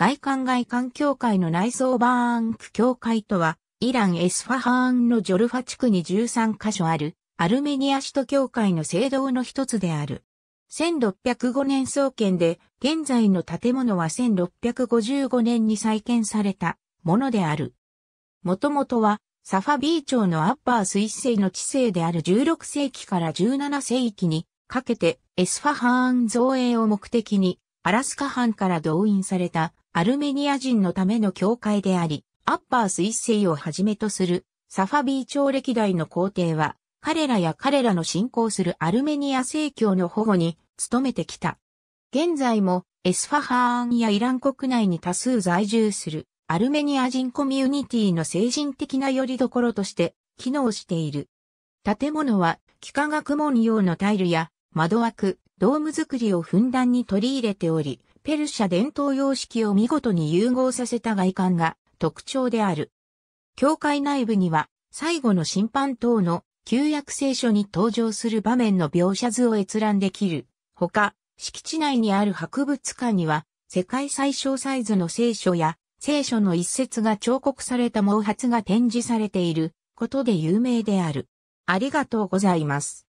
外観外観教会の内装バーンク教会とは、イラン・エスファハーンのジョルファ地区に13カ所ある、アルメニア首都教会の聖堂の一つである。1605年創建で、現在の建物は1655年に再建されたものである。もともとは、サファビー町のアッパー水星の地勢である16世紀から17世紀にかけてエスファハーン造営を目的にアラスカ藩から動員されたアルメニア人のための教会であり、アッパース一世をはじめとするサファビー朝歴代の皇帝は、彼らや彼らの信仰するアルメニア正教の保護に努めてきた。現在もエスファハーンやイラン国内に多数在住するアルメニア人コミュニティの精神的な拠り所として機能している。建物は幾何学文様のタイルや窓枠、ドーム作りをふんだんに取り入れており、ペルシャ伝統様式を見事に融合させた外観が特徴である。教会内部には、最後の審判等の旧約聖書に登場する場面の描写図を閲覧できる。ほか、敷地内にある博物館には、世界最小サイズの聖書や、聖書の一節が彫刻された毛髪が展示されていることで有名である。ありがとうございます。